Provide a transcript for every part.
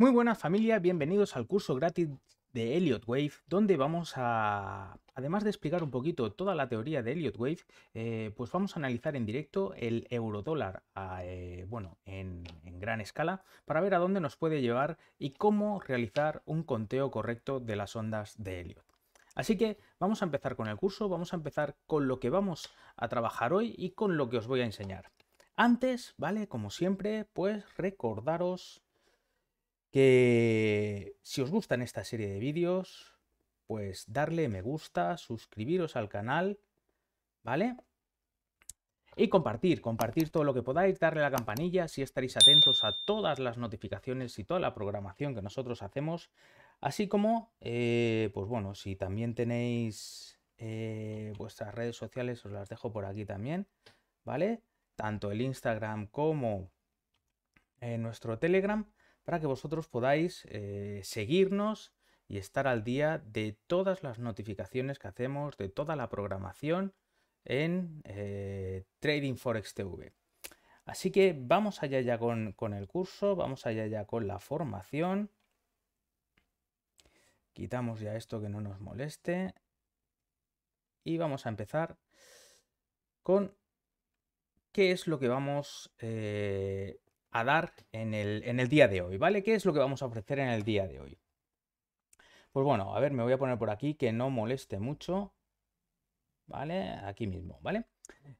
Muy buenas familia, bienvenidos al curso gratis de Elliot Wave, donde vamos a, además de explicar un poquito toda la teoría de Elliot Wave, eh, pues vamos a analizar en directo el eurodólar, a, ah, eh, bueno, en, en, gran escala, para ver a dónde nos puede llevar y cómo realizar un conteo correcto de las ondas de Elliot Así que vamos a empezar con el curso, vamos a empezar con lo que vamos a trabajar hoy y con lo que os voy a enseñar. Antes, ¿vale? Como siempre, pues recordaros que si os gustan esta serie de vídeos, pues darle me gusta, suscribiros al canal, ¿vale? Y compartir, compartir todo lo que podáis, darle a la campanilla, si estaréis atentos a todas las notificaciones y toda la programación que nosotros hacemos, así como, eh, pues bueno, si también tenéis eh, vuestras redes sociales, os las dejo por aquí también, ¿vale? Tanto el Instagram como eh, nuestro Telegram para que vosotros podáis eh, seguirnos y estar al día de todas las notificaciones que hacemos, de toda la programación en eh, Trading Forex TV. Así que vamos allá ya con, el curso, vamos allá ya con la formación. Quitamos ya esto que no nos moleste. Y vamos a empezar con qué es lo que vamos eh, dar en el, en el día de hoy, ¿vale? ¿Qué es lo que vamos a ofrecer en el día de hoy? Pues bueno, a ver, me voy a poner por aquí que no moleste mucho. ¿Vale? Aquí mismo, ¿vale?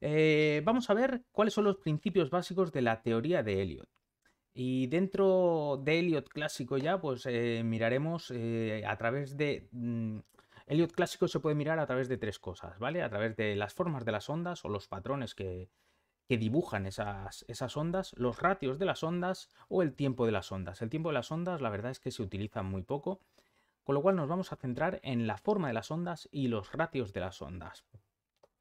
Eh, vamos a ver cuáles son los principios básicos de la teoría de Elliot. Y dentro de Elliot clásico ya, pues eh, miraremos eh, a través de... Mm, Elliot clásico se puede mirar a través de tres cosas, ¿vale? A través de las formas de las ondas o los patrones que, que dibujan esas, esas, ondas, los ratios de las ondas o el tiempo de las ondas. El tiempo de las ondas la verdad es que se utiliza muy poco, con lo cual nos vamos a centrar en la forma de las ondas y los ratios de las ondas.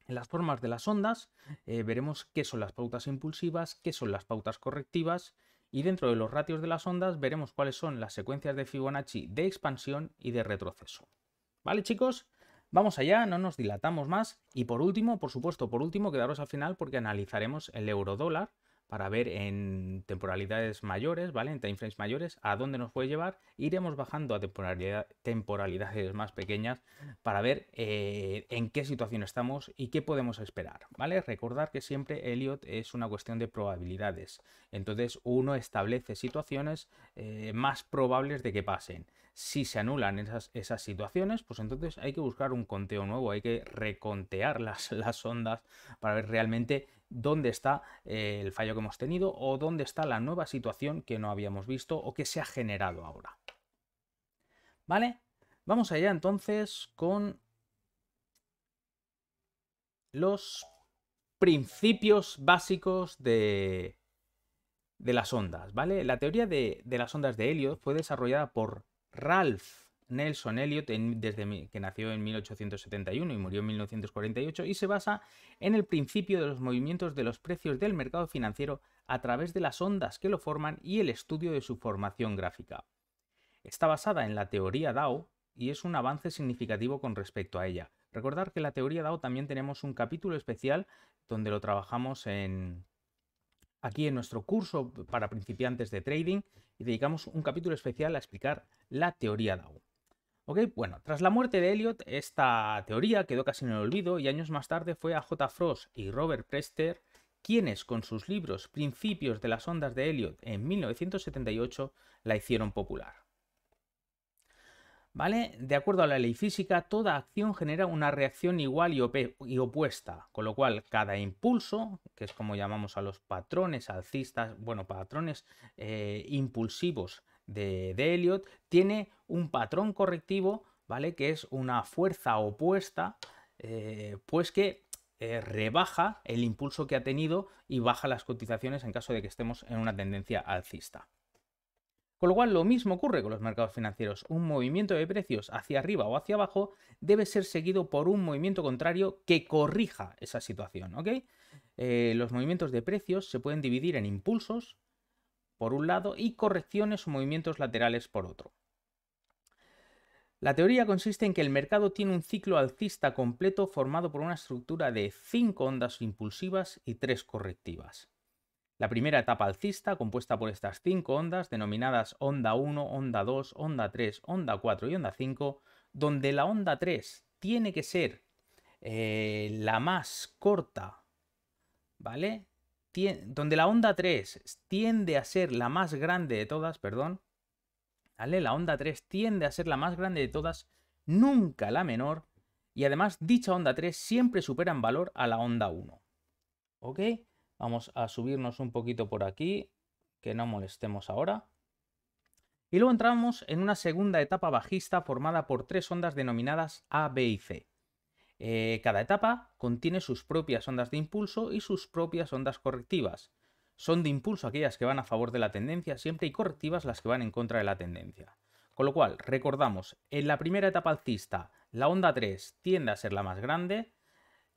En las formas de las ondas eh, veremos qué son las pautas impulsivas, qué son las pautas correctivas y dentro de los ratios de las ondas veremos cuáles son las secuencias de Fibonacci de expansión y de retroceso. ¿Vale chicos? Vamos allá, no nos dilatamos más y por último, por supuesto, por último, quedaros al final porque analizaremos el euro dólar para ver en temporalidades mayores, ¿vale? En timeframes mayores, a dónde nos puede llevar. Iremos bajando a temporalidades más pequeñas para ver eh, en qué situación estamos y qué podemos esperar, ¿vale? Recordar que siempre Elliot es una cuestión de probabilidades. Entonces uno establece situaciones eh, más probables de que pasen. Si se anulan esas, situaciones, pues entonces hay que buscar un conteo nuevo, hay que recontear las, las ondas para ver realmente dónde está eh, el fallo que hemos tenido o dónde está la nueva situación que no habíamos visto o que se ha generado ahora. ¿Vale? Vamos allá entonces con los principios básicos de, de las ondas, ¿vale? La teoría de, de las ondas de Helios fue desarrollada por Ralph Nelson Elliot, desde que nació en 1871 y murió en 1948, y se basa en el principio de los movimientos de los precios del mercado financiero a través de las ondas que lo forman y el estudio de su formación gráfica. Está basada en la teoría DAO y es un avance significativo con respecto a ella. Recordar que la teoría DAO también tenemos un capítulo especial donde lo trabajamos en, Aquí en nuestro curso para principiantes de trading y dedicamos un capítulo especial a explicar la teoría Dow. ¿Ok? Bueno, tras la muerte de Elliot, esta teoría quedó casi en el olvido y años más tarde fue a J. Frost y Robert Prester quienes con sus libros Principios de las ondas de Elliot en 1978 la hicieron popular. De acuerdo a la ley física, toda acción genera una reacción igual y, opuesta, con lo cual cada impulso, que es como llamamos a los patrones alcistas, bueno, patrones eh, impulsivos de, Elliot, tiene un patrón correctivo, ¿vale? Que es una fuerza opuesta, eh, pues que eh, rebaja el impulso que ha tenido y baja las cotizaciones en caso de que estemos en una tendencia alcista. Con lo cual lo mismo ocurre con los mercados financieros. Un movimiento de precios hacia arriba o hacia abajo debe ser seguido por un movimiento contrario que corrija esa situación, eh, los movimientos de precios se pueden dividir en impulsos, por un lado, y correcciones o movimientos laterales por otro. La teoría consiste en que el mercado tiene un ciclo alcista completo formado por una estructura de 5 ondas impulsivas y tres correctivas. La primera etapa alcista, compuesta por estas cinco ondas, denominadas onda 1, onda 2, onda 3, onda 4 y onda 5, donde la onda 3 tiene que ser eh, la más corta, ¿vale? donde la onda 3 tiende a ser la más grande de todas, perdón, ¿vale? La onda 3 tiende a ser la más grande de todas, nunca la menor, y además dicha onda 3 siempre supera en valor a la onda 1. ¿Ok? Vamos a subirnos un poquito por aquí, que no molestemos ahora. Y luego entramos en una segunda etapa bajista formada por tres ondas denominadas A, B y C. Eh, cada etapa contiene sus propias ondas de impulso y sus propias ondas correctivas. Son de impulso aquellas que van a favor de la tendencia siempre y correctivas las que van en contra de la tendencia. Con lo cual, recordamos, en la primera etapa alcista, la onda 3 tiende a ser la más grande,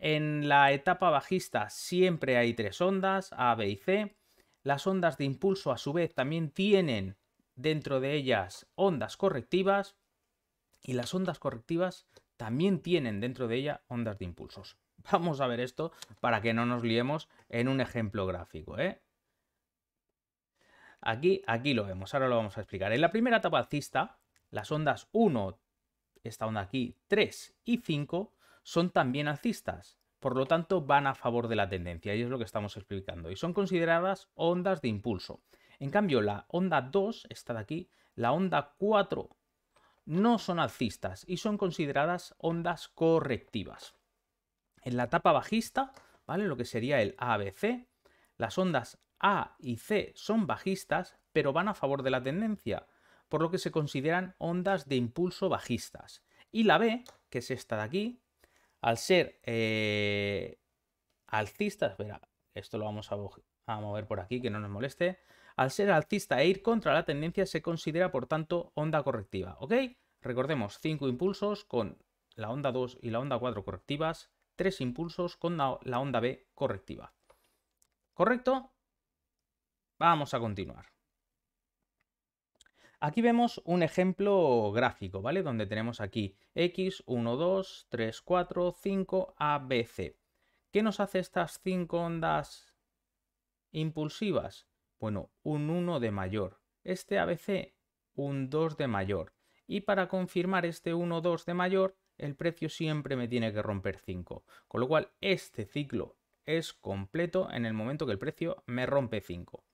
en la etapa bajista siempre hay tres ondas, A, B y C. Las ondas de impulso a su vez también tienen dentro de ellas ondas correctivas y las ondas correctivas también tienen dentro de ellas ondas de impulsos. Vamos a ver esto para que no nos liemos en un ejemplo gráfico. ¿eh? Aquí, aquí lo vemos, ahora lo vamos a explicar. En la primera etapa alcista, las ondas 1, esta onda aquí, 3 y 5 son también alcistas. Por lo tanto, van a favor de la tendencia y es lo que estamos explicando. Y son consideradas ondas de impulso. En cambio, la onda 2, esta de aquí, la onda 4, no son alcistas y son consideradas ondas correctivas. En la etapa bajista, ¿vale? Lo que sería el ABC, las ondas A y C son bajistas, pero van a favor de la tendencia, por lo que se consideran ondas de impulso bajistas. Y la B, que es esta de aquí, al ser eh, alcista, espera, esto lo vamos a, mover por aquí, que no nos moleste. Al ser alcista e ir contra la tendencia se considera, por tanto, onda correctiva, ¿ok? Recordemos, 5 impulsos con la onda 2 y la onda 4 correctivas, 3 impulsos con la onda B correctiva. ¿Correcto? Vamos a continuar. Aquí vemos un ejemplo gráfico, ¿vale? Donde tenemos aquí X, 1, 2, 3, 4, 5, ABC. ¿Qué nos hace estas 5 ondas impulsivas? Bueno, un 1 de mayor. Este ABC, un 2 de mayor. Y para confirmar este 1, 2 de mayor, el precio siempre me tiene que romper 5. Con lo cual, este ciclo es completo en el momento que el precio me rompe 5.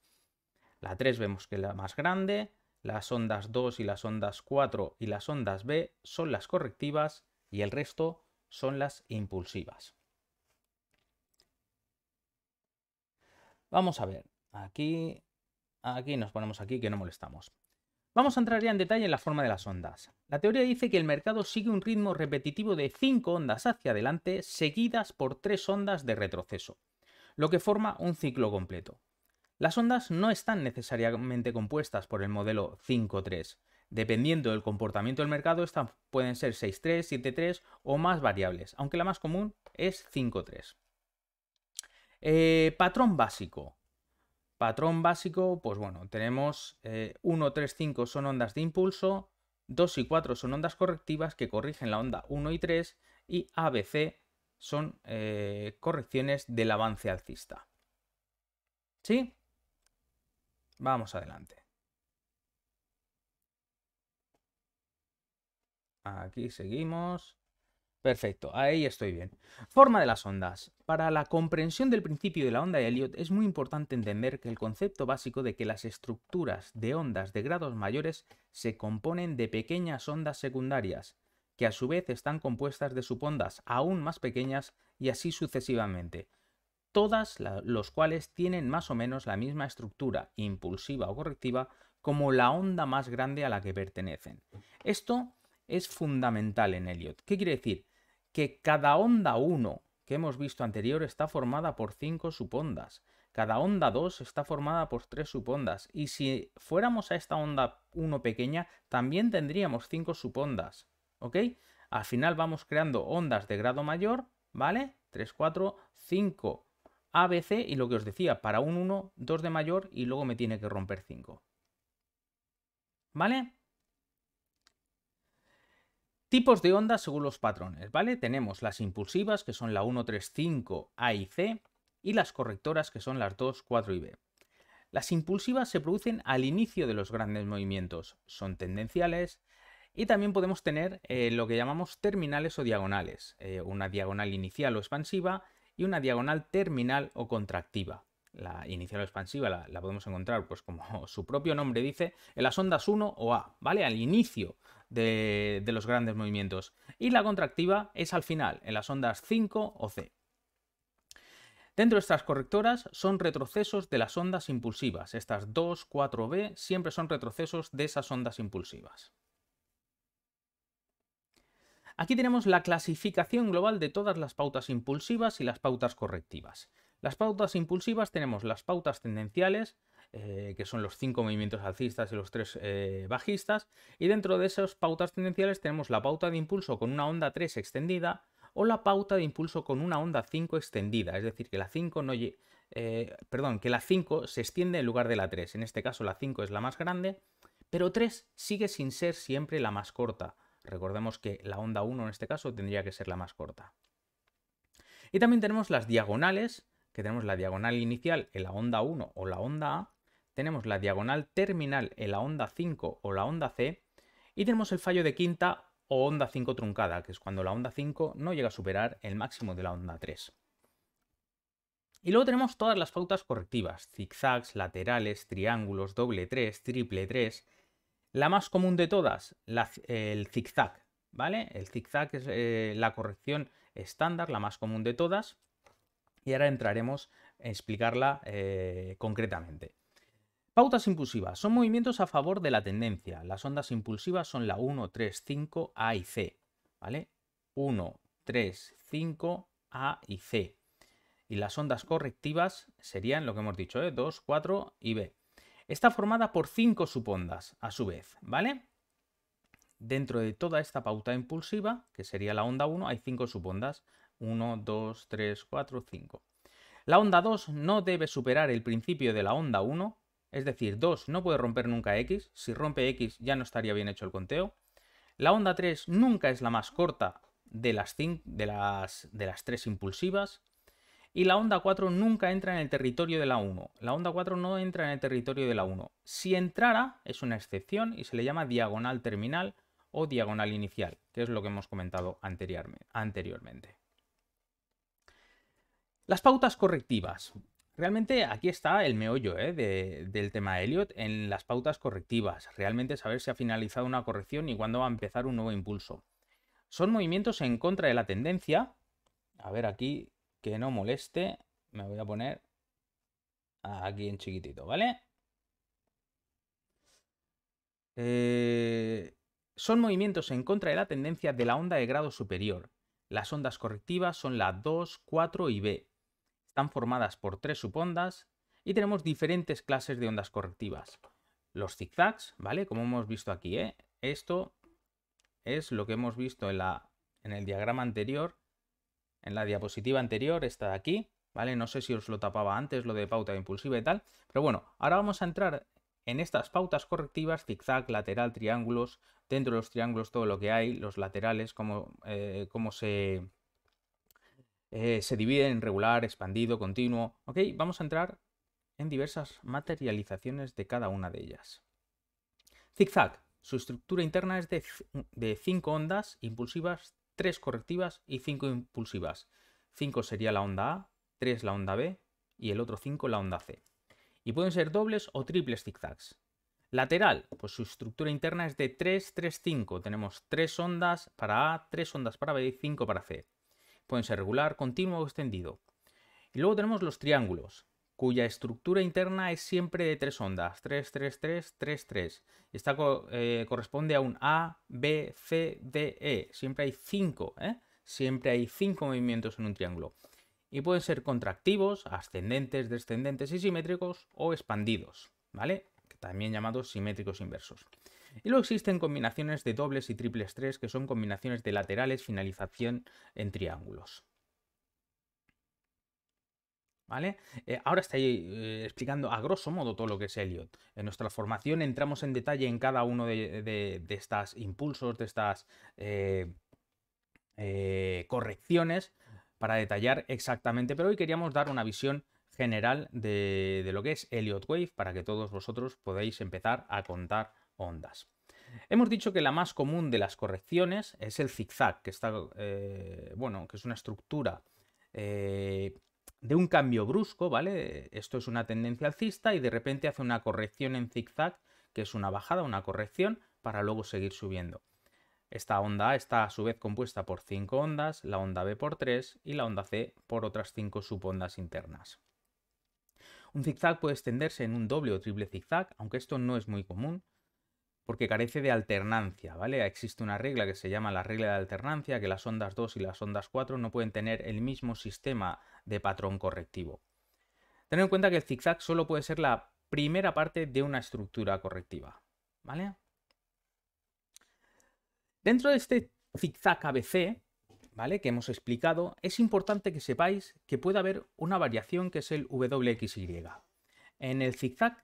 La 3 vemos que es la más grande, las ondas 2 y las ondas 4 y las ondas B son las correctivas y el resto son las impulsivas. Vamos a ver, aquí, aquí nos ponemos aquí que no molestamos. Vamos a entrar ya en detalle en la forma de las ondas. La teoría dice que el mercado sigue un ritmo repetitivo de 5 ondas hacia adelante seguidas por 3 ondas de retroceso, lo que forma un ciclo completo. Las ondas no están necesariamente compuestas por el modelo 5-3. Dependiendo del comportamiento del mercado, estas pueden ser 6-3, 7-3 o más variables, aunque la más común es 5-3. Eh, patrón básico. Patrón básico, pues bueno, tenemos 1, 3, 5 son ondas de impulso, 2 y 4 son ondas correctivas que corrigen la onda 1 y 3 y ABC son eh, correcciones del avance alcista. ¿Sí? Vamos adelante. Aquí seguimos. Perfecto, ahí estoy bien. Forma de las ondas. Para la comprensión del principio de la onda de Elliot es muy importante entender que el concepto básico de que las estructuras de ondas de grados mayores se componen de pequeñas ondas secundarias, que a su vez están compuestas de subondas aún más pequeñas y así sucesivamente todas las los cuales tienen más o menos la misma estructura impulsiva o correctiva como la onda más grande a la que pertenecen. Esto es fundamental en Elliot. ¿Qué quiere decir? Que cada onda 1 que hemos visto anterior está formada por 5 subondas. Cada onda 2 está formada por 3 subondas. Y si fuéramos a esta onda 1 pequeña, también tendríamos 5 subondas. ¿Ok? Al final vamos creando ondas de grado mayor, ¿vale? 3, 4, 5 a, B, C y lo que os decía, para un 1, 2 de mayor y luego me tiene que romper 5. ¿Vale? Tipos de ondas según los patrones, ¿vale? Tenemos las impulsivas, que son la 1, 3, 5, A y C, y las correctoras, que son las 2, 4 y B. Las impulsivas se producen al inicio de los grandes movimientos, son tendenciales, y también podemos tener eh, lo que llamamos terminales o diagonales, eh, una diagonal inicial o expansiva y una diagonal terminal o contractiva. La inicial o expansiva la, podemos encontrar, pues como su propio nombre dice, en las ondas 1 o A, ¿vale? Al inicio de, de los grandes movimientos. Y la contractiva es al final, en las ondas 5 o C. Dentro de estas correctoras son retrocesos de las ondas impulsivas. Estas 2, 4B siempre son retrocesos de esas ondas impulsivas. Aquí tenemos la clasificación global de todas las pautas impulsivas y las pautas correctivas. Las pautas impulsivas tenemos las pautas tendenciales, eh, que son los cinco movimientos alcistas y los tres eh, bajistas, y dentro de esas pautas tendenciales tenemos la pauta de impulso con una onda 3 extendida o la pauta de impulso con una onda 5 extendida, es decir, que la 5 no eh, perdón, que la 5 se extiende en lugar de la 3. En este caso la 5 es la más grande, pero 3 sigue sin ser siempre la más corta. Recordemos que la onda 1 en este caso tendría que ser la más corta. Y también tenemos las diagonales, que tenemos la diagonal inicial en la onda 1 o la onda A, tenemos la diagonal terminal en la onda 5 o la onda C, y tenemos el fallo de quinta o onda 5 truncada, que es cuando la onda 5 no llega a superar el máximo de la onda 3. Y luego tenemos todas las pautas correctivas, zigzags, laterales, triángulos, doble 3, triple 3, la más común de todas, el zigzag, ¿vale? El zigzag es eh, la corrección estándar, la más común de todas, y ahora entraremos a explicarla eh, concretamente. Pautas impulsivas son movimientos a favor de la tendencia. Las ondas impulsivas son la 1, 3, 5, A y C, ¿vale? 1, 3, 5, A y C. Y las ondas correctivas serían lo que hemos dicho, 2, ¿eh? 4 y B. Está formada por cinco subondas, a su vez, ¿vale? Dentro de toda esta pauta impulsiva, que sería la onda 1, hay cinco subondas. 1, 2, 3, 4, 5. La onda 2 no debe superar el principio de la onda 1, es decir, 2 no puede romper nunca X, si rompe X ya no estaría bien hecho el conteo. La onda 3 nunca es la más corta de las, de las, de las tres impulsivas, y la onda 4 nunca entra en el territorio de la 1. La onda 4 no entra en el territorio de la 1. Si entrara, es una excepción y se le llama diagonal terminal o diagonal inicial, que es lo que hemos comentado anteriormente. Las pautas correctivas. Realmente aquí está el meollo ¿eh? del tema Elliot en las pautas correctivas. Realmente saber si ha finalizado una corrección y cuándo va a empezar un nuevo impulso. Son movimientos en contra de la tendencia. A ver aquí que no moleste, me voy a poner aquí en chiquitito, ¿vale? Eh, son movimientos en contra de la tendencia de la onda de grado superior. Las ondas correctivas son la 2, 4 y B. Están formadas por tres subondas y tenemos diferentes clases de ondas correctivas. Los zigzags, ¿vale? Como hemos visto aquí, ¿eh? Esto es lo que hemos visto en, la, en el diagrama anterior, en la diapositiva anterior, está aquí, ¿vale? No sé si os lo tapaba antes, lo de pauta impulsiva y tal, pero bueno, ahora vamos a entrar en estas pautas correctivas, zigzag, lateral, triángulos, dentro de los triángulos todo lo que hay, los laterales, cómo, eh, cómo se, eh, se dividen en regular, expandido, continuo, ¿ok? Vamos a entrar en diversas materializaciones de cada una de ellas. Zigzag, su estructura interna es de, de, cinco ondas impulsivas 3 correctivas y 5 impulsivas. 5 sería la onda A, 3 la onda B y el otro 5 la onda C. Y pueden ser dobles o triples zigzags. Lateral, pues su estructura interna es de 3, 3, 5. Tenemos 3 ondas para A, 3 ondas para B y 5 para C. Pueden ser regular, continuo o extendido. Y luego tenemos los triángulos cuya estructura interna es siempre de tres ondas, 3, 3, 3, 3, 3. Esta eh, corresponde a un A, B, C, D, E. Siempre hay cinco, ¿eh? Siempre hay cinco movimientos en un triángulo. Y pueden ser contractivos, ascendentes, descendentes y simétricos o expandidos, ¿vale? También llamados simétricos inversos. Y luego existen combinaciones de dobles y triples tres, que son combinaciones de laterales, finalización en triángulos. Eh, ahora estoy eh, explicando a grosso modo todo lo que es Elliot. En nuestra formación entramos en detalle en cada uno de, estos impulsos, de estas eh, correcciones, para detallar exactamente, pero hoy queríamos dar una visión general de, lo que es Elliot Wave para que todos vosotros podáis empezar a contar ondas. Hemos dicho que la más común de las correcciones es el zigzag, que está, bueno, que es una estructura de un cambio brusco, ¿vale? Esto es una tendencia alcista y de repente hace una corrección en zigzag, que es una bajada, una corrección, para luego seguir subiendo. Esta onda A está a su vez compuesta por 5 ondas, la onda B por 3 y la onda C por otras 5 subondas internas. Un zigzag puede extenderse en un doble o triple zigzag, aunque esto no es muy común, porque carece de alternancia, ¿vale? Existe una regla que se llama la regla de alternancia, que las ondas 2 y las ondas 4 no pueden tener el mismo sistema de patrón correctivo. Tener en cuenta que el zigzag solo puede ser la primera parte de una estructura correctiva, ¿vale? Dentro de este zigzag ABC, ¿vale? Que hemos explicado, es importante que sepáis que puede haber una variación que es el WXY. En el zigzag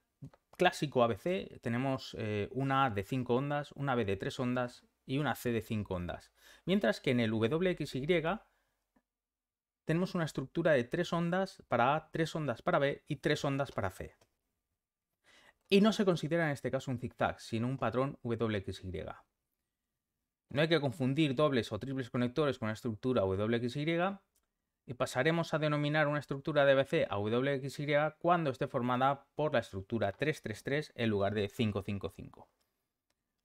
clásico ABC tenemos eh, una A de 5 ondas, una B de 3 ondas y una C de 5 ondas. Mientras que en el WXY tenemos una estructura de 3 ondas para A, 3 ondas para B y 3 ondas para C. Y no se considera en este caso un zig-zag, sino un patrón WXY. No hay que confundir dobles o triples conectores con la estructura WXY, y pasaremos a denominar una estructura de BC a WXY cuando esté formada por la estructura 333 en lugar de 555.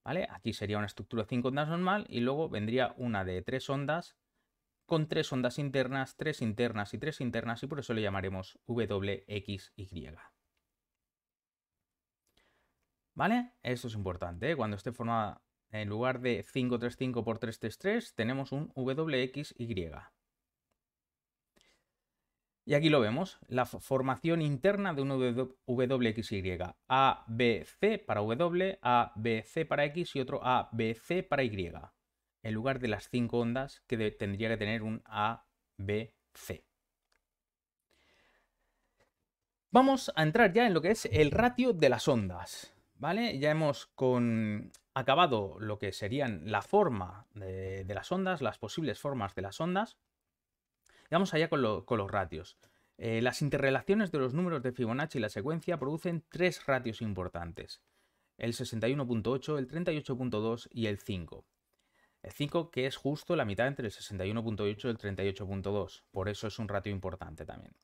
¿Vale? Aquí sería una estructura 5 ondas normal y luego vendría una de 3 ondas con 3 ondas internas, 3 internas y 3 internas y por eso le llamaremos WXY. ¿Vale? Esto es importante. ¿eh? Cuando esté formada en lugar de 535 por 333 tenemos un WXY. Y aquí lo vemos, la formación interna de un WXY. ABC para W, ABC para X y otro ABC para Y. En lugar de las cinco ondas que tendría que tener un A, B, Vamos a entrar ya en lo que es el ratio de las ondas. ¿Vale? Ya hemos con... acabado lo que serían la forma de las ondas, las posibles formas de las ondas. Vamos allá con, los ratios. Eh, las interrelaciones de los números de Fibonacci y la secuencia producen tres ratios importantes. El 61.8, el 38.2 y el 5. El 5 que es justo la mitad entre el 61.8 y el 38.2, por eso es un ratio importante también.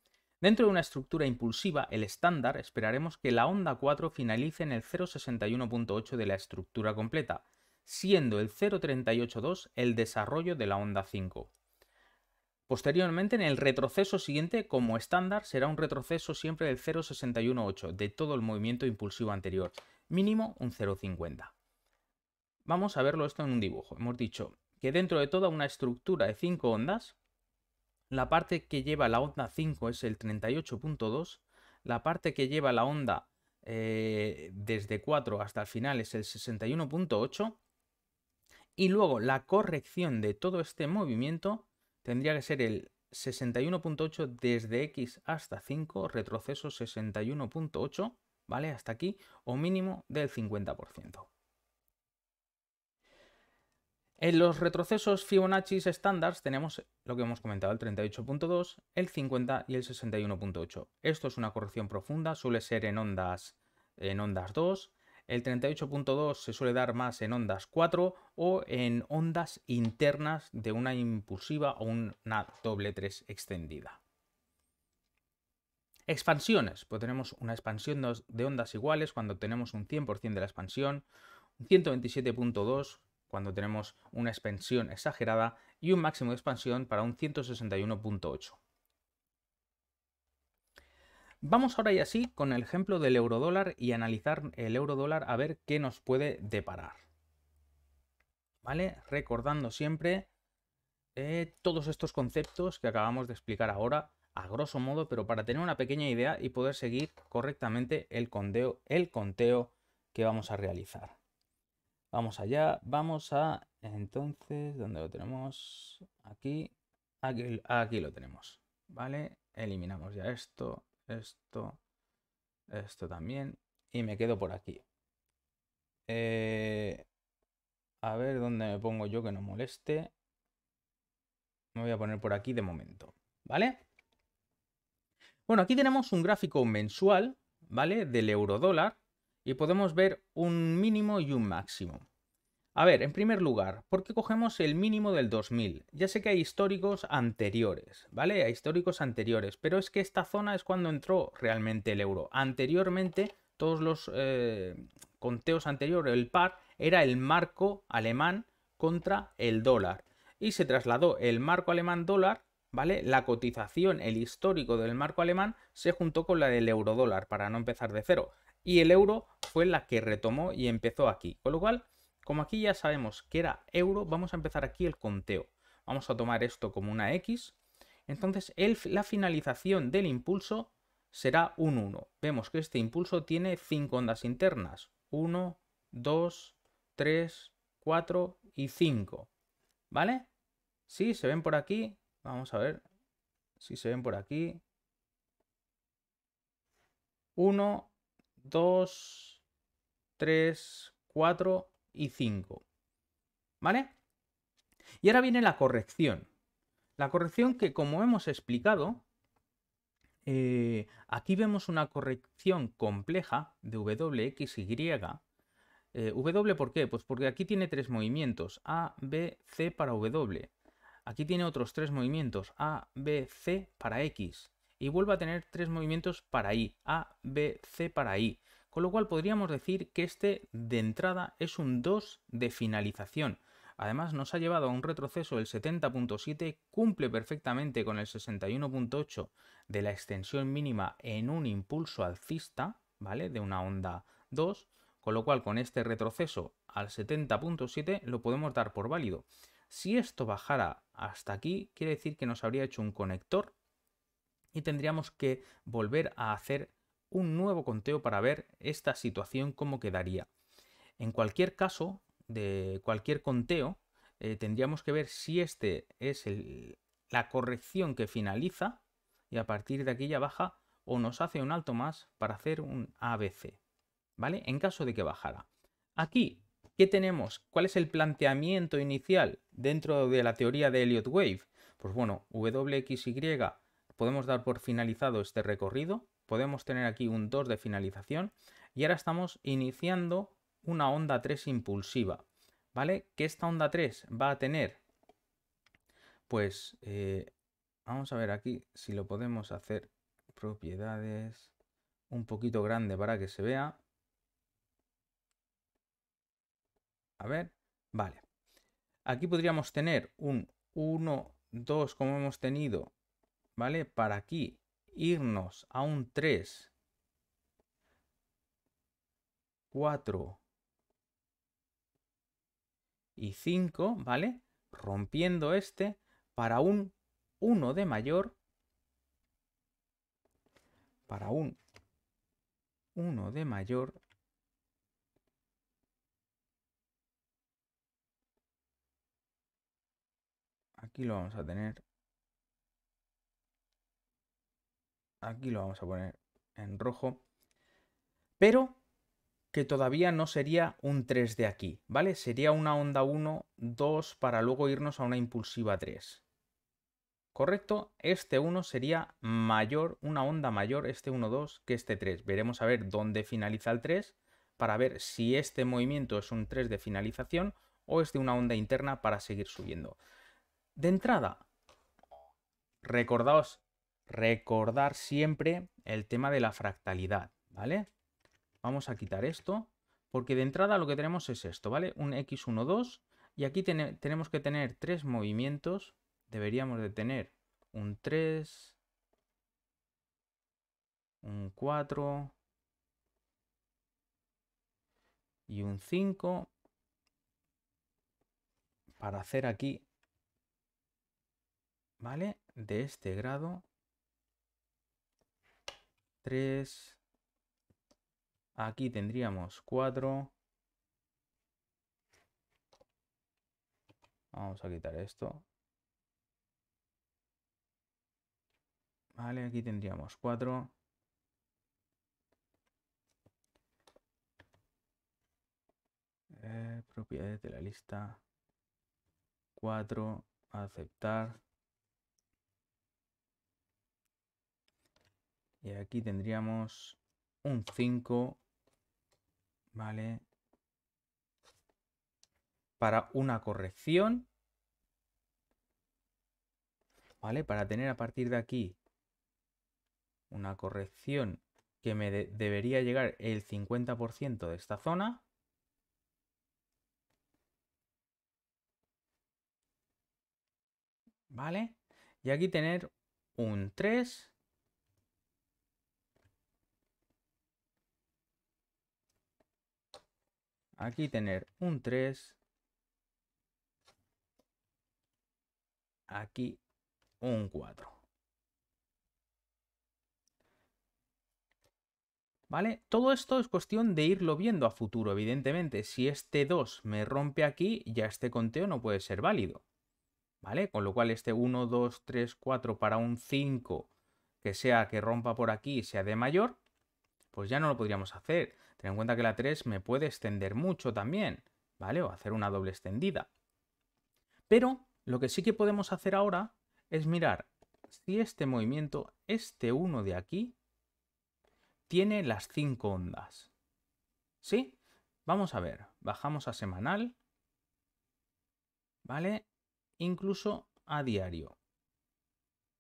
Dentro de una estructura impulsiva, el estándar, esperaremos que la onda 4 finalice en el 0.61.8 de la estructura completa, siendo el 0.38.2 el desarrollo de la onda 5. Posteriormente, en el retroceso siguiente, como estándar, será un retroceso siempre del 0,618 de todo el movimiento impulsivo anterior, mínimo un 0,50. Vamos a verlo esto en un dibujo. Hemos dicho que dentro de toda una estructura de 5 ondas, la parte que lleva la onda 5 es el 38.2, la parte que lleva la onda eh, desde 4 hasta el final es el 61.8, y luego la corrección de todo este movimiento tendría que ser el 61.8 desde X hasta 5, retroceso 61.8, ¿vale? Hasta aquí, o mínimo del 50%. En los retrocesos Fibonacci estándar tenemos lo que hemos comentado, el 38.2, el 50 y el 61.8. Esto es una corrección profunda, suele ser en ondas, en ondas 2, el 38.2 se suele dar más en ondas 4 o en ondas internas de una impulsiva o una doble 3 extendida. Expansiones. Pues tenemos una expansión de ondas iguales cuando tenemos un 100% de la expansión, un 127.2 cuando tenemos una expansión exagerada y un máximo de expansión para un 161.8. Vamos ahora y así con el ejemplo del eurodólar y analizar el eurodólar a ver qué nos puede deparar. ¿Vale? Recordando siempre eh, todos estos conceptos que acabamos de explicar ahora, a grosso modo, pero para tener una pequeña idea y poder seguir correctamente el conteo, que vamos a realizar. Vamos allá, vamos a entonces, ¿dónde lo tenemos? Aquí, aquí, aquí lo tenemos, ¿vale? Eliminamos ya esto, esto, esto también. Y me quedo por aquí. Eh, a ver dónde me pongo yo que no moleste. Me voy a poner por aquí de momento, ¿vale? Bueno, aquí tenemos un gráfico mensual, ¿vale? Del euro dólar y podemos ver un mínimo y un máximo. A ver, en primer lugar, ¿por qué cogemos el mínimo del 2000? Ya sé que hay históricos anteriores, ¿vale? Hay históricos anteriores, pero es que esta zona es cuando entró realmente el euro. Anteriormente, todos los eh, conteos anteriores, el par, era el marco alemán contra el dólar. Y se trasladó el marco alemán dólar, ¿vale? La cotización, el histórico del marco alemán, se juntó con la del euro dólar, para no empezar de cero. Y el euro fue la que retomó y empezó aquí. Con lo cual como aquí ya sabemos que era euro, vamos a empezar aquí el conteo. Vamos a tomar esto como una X. Entonces el, la finalización del impulso será un 1. Vemos que este impulso tiene 5 ondas internas. 1, 2, 3, 4 y 5. ¿Vale? Sí, se ven por aquí. Vamos a ver si se ven por aquí. 1, 2, 3, 4 y 5. ¿Vale? Y ahora viene la corrección. La corrección que, como hemos explicado, eh, aquí vemos una corrección compleja de X, Y. Eh, ¿W por qué? Pues porque aquí tiene tres movimientos, A, B, C para W. Aquí tiene otros tres movimientos, A, B, C para X. Y vuelve a tener tres movimientos para I A, B, C para Y. Con lo cual podríamos decir que este de entrada es un 2 de finalización. Además nos ha llevado a un retroceso del 70.7, cumple perfectamente con el 61.8 de la extensión mínima en un impulso alcista, ¿vale? De una onda 2, con lo cual con este retroceso al 70.7 lo podemos dar por válido. Si esto bajara hasta aquí, quiere decir que nos habría hecho un conector y tendríamos que volver a hacer un nuevo conteo para ver esta situación cómo quedaría. En cualquier caso, de cualquier conteo, eh, tendríamos que ver si este es la corrección que finaliza y a partir de aquí ya baja o nos hace un alto más para hacer un ABC, ¿vale? En caso de que bajara. Aquí, ¿qué tenemos? ¿Cuál es el planteamiento inicial dentro de la teoría de Elliott Wave? Pues bueno, WXY podemos dar por finalizado este recorrido podemos tener aquí un 2 de finalización y ahora estamos iniciando una onda 3 impulsiva, ¿vale? Que esta onda 3 va a tener, pues, eh, vamos a ver aquí si lo podemos hacer propiedades un poquito grande para que se vea. A ver, vale. Aquí podríamos tener un 1, 2 como hemos tenido, ¿vale? Para aquí irnos a un 3, 4 y 5, ¿vale? Rompiendo este para un 1 de mayor, para un 1 de mayor aquí lo vamos a tener Aquí lo vamos a poner en rojo. Pero que todavía no sería un 3 de aquí, ¿vale? Sería una onda 1, 2 para luego irnos a una impulsiva 3. ¿Correcto? Este 1 sería mayor, una onda mayor, este 1, 2, que este 3. Veremos a ver dónde finaliza el 3 para ver si este movimiento es un 3 de finalización o es de una onda interna para seguir subiendo. De entrada, recordaos Recordar siempre el tema de la fractalidad, ¿vale? Vamos a quitar esto, porque de entrada lo que tenemos es esto, ¿vale? Un X1, 2, y aquí tenemos que tener tres movimientos. Deberíamos de tener un 3, un 4 y un 5 para hacer aquí, ¿vale? De este grado 3. Aquí tendríamos 4. Vamos a quitar esto. Vale, aquí tendríamos 4. Eh, propiedades de la lista. 4. Aceptar. Y aquí tendríamos un 5, ¿vale? Para una corrección, ¿vale? Para tener a partir de aquí una corrección que me debería llegar el 50% de esta zona. ¿Vale? Y aquí tener un 3 Aquí tener un 3. Aquí un 4. ¿Vale? Todo esto es cuestión de irlo viendo a futuro, evidentemente. Si este 2 me rompe aquí, ya este conteo no puede ser válido. ¿Vale? Con lo cual este 1, 2, 3, 4 para un 5 que sea que rompa por aquí sea de mayor, pues ya no lo podríamos hacer. Ten en cuenta que la 3 me puede extender mucho también, ¿vale? O hacer una doble extendida. Pero lo que sí que podemos hacer ahora es mirar si este movimiento, este 1 de aquí, tiene las 5 ondas. ¿Sí? Vamos a ver, bajamos a semanal, ¿vale? Incluso a diario.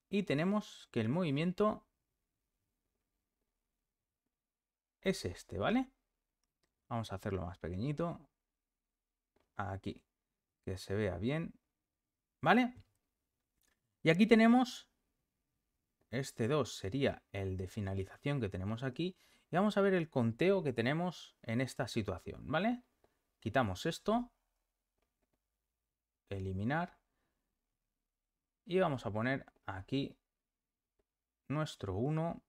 Y tenemos que el movimiento es este, ¿vale? Vamos a hacerlo más pequeñito. Aquí, que se vea bien, ¿vale? Y aquí tenemos, este 2 sería el de finalización que tenemos aquí, y vamos a ver el conteo que tenemos en esta situación, ¿vale? Quitamos esto, eliminar, y vamos a poner aquí nuestro 1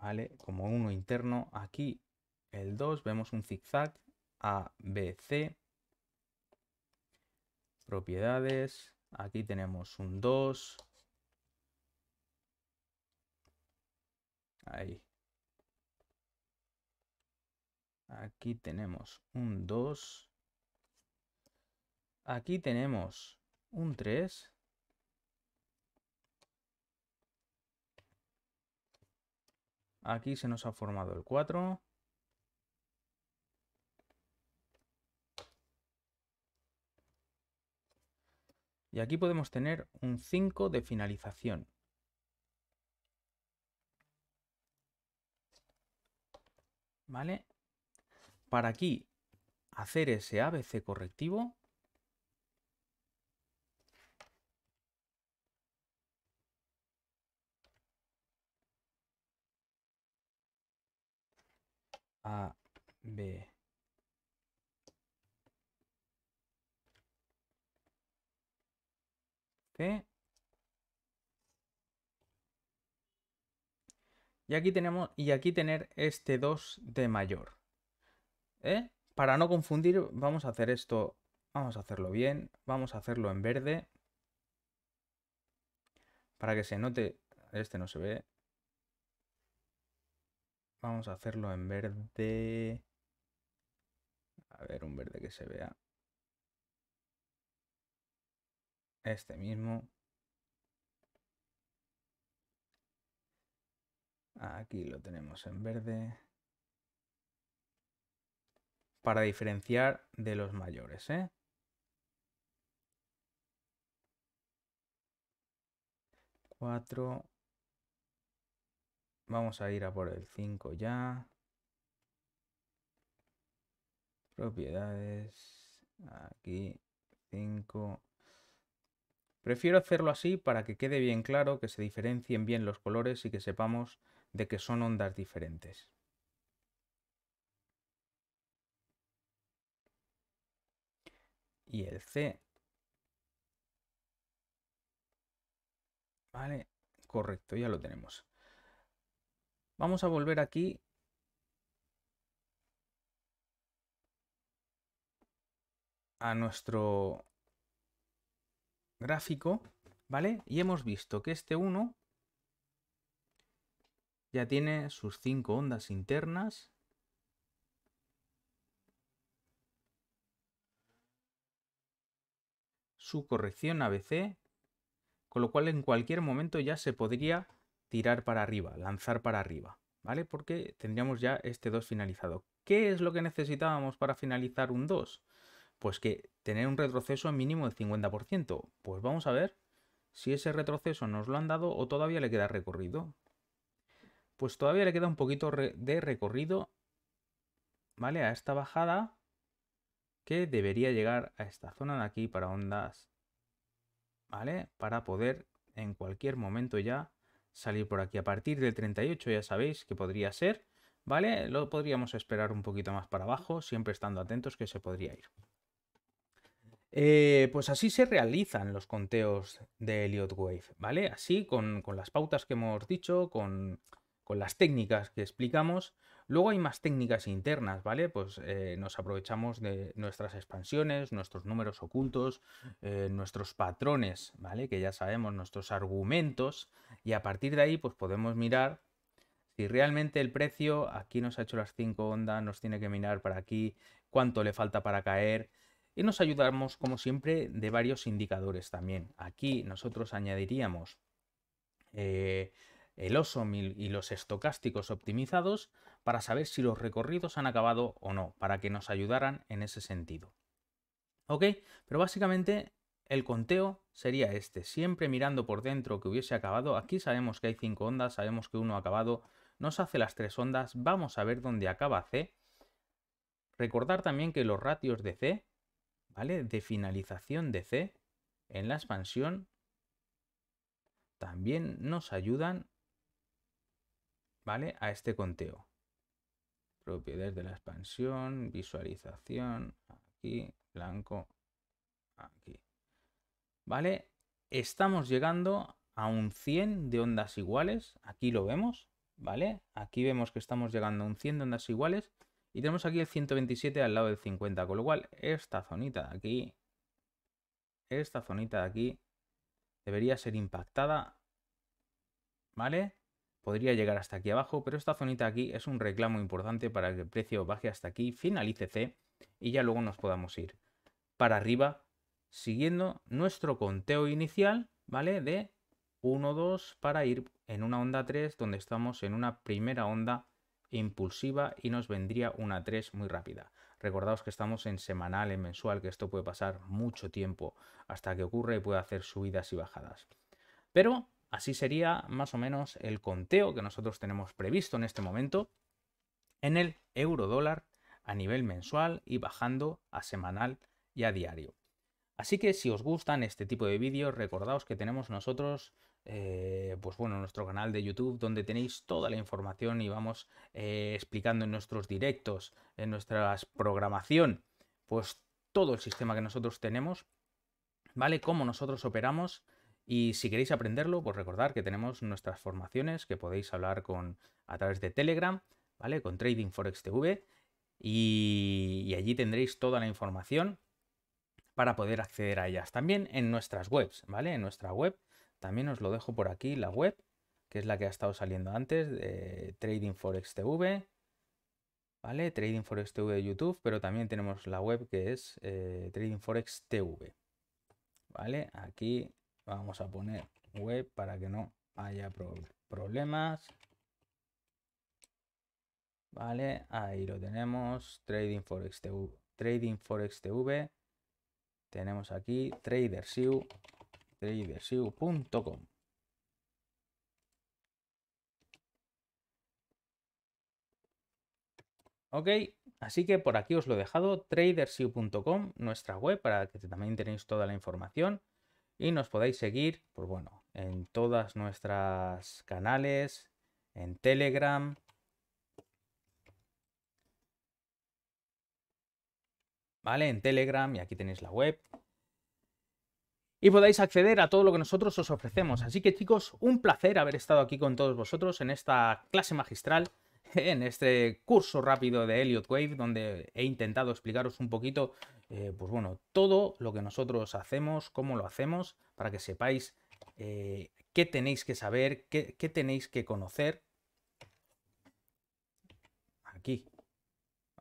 ¿Vale? Como uno interno. Aquí el 2, vemos un zigzag. A, B, C. Propiedades. Aquí tenemos un 2. Ahí. Aquí tenemos un 2. Aquí tenemos un 3. Aquí se nos ha formado el 4. Y aquí podemos tener un 5 de finalización. ¿Vale? Para aquí hacer ese ABC correctivo, A, B. C. Y aquí tenemos, y aquí tener este 2 de mayor. ¿Eh? Para no confundir, vamos a hacer esto, vamos a hacerlo bien, vamos a hacerlo en verde. Para que se note, este no se ve, Vamos a hacerlo en verde. A ver, un verde que se vea. Este mismo. Aquí lo tenemos en verde. Para diferenciar de los mayores, ¿eh? Cuatro. Vamos a ir a por el 5 ya. Propiedades. Aquí 5. Prefiero hacerlo así para que quede bien claro, que se diferencien bien los colores y que sepamos de que son ondas diferentes. Y el C. Vale, correcto, ya lo tenemos. Vamos a volver aquí. A nuestro gráfico, ¿vale? Y hemos visto que este 1 ya tiene sus 5 ondas internas. Su corrección ABC, con lo cual en cualquier momento ya se podría tirar para arriba, lanzar para arriba, ¿vale? Porque tendríamos ya este 2 finalizado. ¿Qué es lo que necesitábamos para finalizar un 2? Pues que tener un retroceso mínimo del 50%. Pues vamos a ver si ese retroceso nos lo han dado o todavía le queda recorrido. Pues todavía le queda un poquito de recorrido, ¿vale? A esta bajada que debería llegar a esta zona de aquí para ondas, ¿vale? Para poder en cualquier momento ya salir por aquí a partir del 38, ya sabéis que podría ser, ¿vale? Lo podríamos esperar un poquito más para abajo, siempre estando atentos que se podría ir. Eh, pues así se realizan los conteos de Elliott Wave, ¿vale? Así, con, las pautas que hemos dicho, con, con las técnicas que explicamos, Luego hay más técnicas internas, ¿vale? Pues eh, nos aprovechamos de nuestras expansiones, nuestros números ocultos, eh, nuestros patrones, ¿vale? Que ya sabemos, nuestros argumentos, y a partir de ahí, pues podemos mirar si realmente el precio aquí nos ha hecho las cinco ondas, nos tiene que mirar para aquí, cuánto le falta para caer. Y nos ayudamos, como siempre, de varios indicadores también. Aquí nosotros añadiríamos eh, el oso y los estocásticos optimizados para saber si los recorridos han acabado o no, para que nos ayudaran en ese sentido. ¿Ok? Pero básicamente el conteo sería este, siempre mirando por dentro que hubiese acabado, aquí sabemos que hay cinco ondas, sabemos que uno ha acabado, nos hace las tres ondas, vamos a ver dónde acaba C. Recordar también que los ratios de C, ¿vale? De finalización de C en la expansión también nos ayudan, ¿vale? A este conteo propiedades de la expansión, visualización, aquí, blanco, aquí. ¿Vale? Estamos llegando a un 100 de ondas iguales, aquí lo vemos, ¿vale? Aquí vemos que estamos llegando a un 100 de ondas iguales y tenemos aquí el 127 al lado del 50, con lo cual esta zonita de aquí, esta zonita de aquí, debería ser impactada, ¿vale? podría llegar hasta aquí abajo, pero esta zonita aquí es un reclamo importante para que el precio baje hasta aquí, finalice C y ya luego nos podamos ir para arriba siguiendo nuestro conteo inicial, ¿vale? De 1, 2 para ir en una onda 3 donde estamos en una primera onda impulsiva y nos vendría una 3 muy rápida. Recordaos que estamos en semanal, en mensual, que esto puede pasar mucho tiempo hasta que ocurre y puede hacer subidas y bajadas. Pero Así sería más o menos el conteo que nosotros tenemos previsto en este momento en el euro dólar a nivel mensual y bajando a semanal y a diario. Así que si os gustan este tipo de vídeos, recordaos que tenemos nosotros, eh, pues bueno, nuestro canal de YouTube donde tenéis toda la información y vamos eh, explicando en nuestros directos, en nuestra programación, pues todo el sistema que nosotros tenemos, ¿vale? Cómo nosotros operamos y si queréis aprenderlo, pues recordar que tenemos nuestras formaciones que podéis hablar con a través de Telegram, ¿vale? Con Trading Forex TV. Y, allí tendréis toda la información para poder acceder a ellas. También en nuestras webs, ¿vale? En nuestra web, también os lo dejo por aquí, la web, que es la que ha estado saliendo antes, de eh, Trading Forex TV, ¿vale? Trading Forex TV de YouTube, pero también tenemos la web que es eh, Trading Forex TV, ¿vale? Aquí Vamos a poner web para que no haya problemas. Vale, ahí lo tenemos. Trading Forex Tenemos aquí Tradersiu.com TraderSew.com. Ok, así que por aquí os lo he dejado, Tradersiu.com, nuestra web, para que también tenéis toda la información y nos podéis seguir, pues bueno, en todas nuestras canales, en Telegram. ¿Vale? En Telegram y aquí tenéis la web. Y podéis acceder a todo lo que nosotros os ofrecemos. Así que chicos, un placer haber estado aquí con todos vosotros en esta clase magistral. en este curso rápido de Elliot Wave, donde he intentado explicaros un poquito, eh, pues bueno, todo lo que nosotros hacemos, cómo lo hacemos, para que sepáis eh, qué tenéis que saber, qué, tenéis que conocer. Aquí,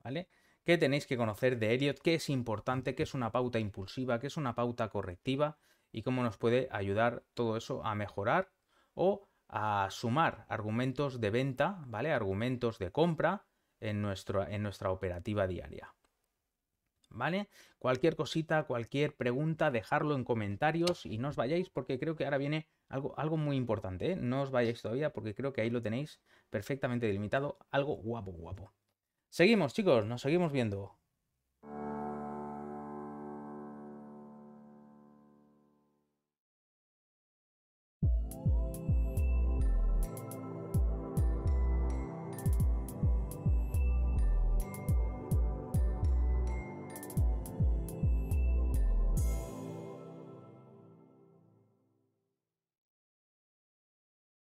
¿vale? ¿Qué tenéis que conocer de Elliot? ¿Qué es importante? ¿Qué es una pauta impulsiva? ¿Qué es una pauta correctiva? Y cómo nos puede ayudar todo eso a mejorar o a sumar argumentos de venta, ¿vale? Argumentos de compra en, en nuestra operativa diaria. ¿Vale? Cualquier cosita, cualquier pregunta, dejarlo en comentarios y no os vayáis porque creo que ahora viene algo, algo muy importante. ¿eh? No os vayáis todavía porque creo que ahí lo tenéis perfectamente delimitado. Algo guapo, guapo. Seguimos, chicos, nos seguimos viendo.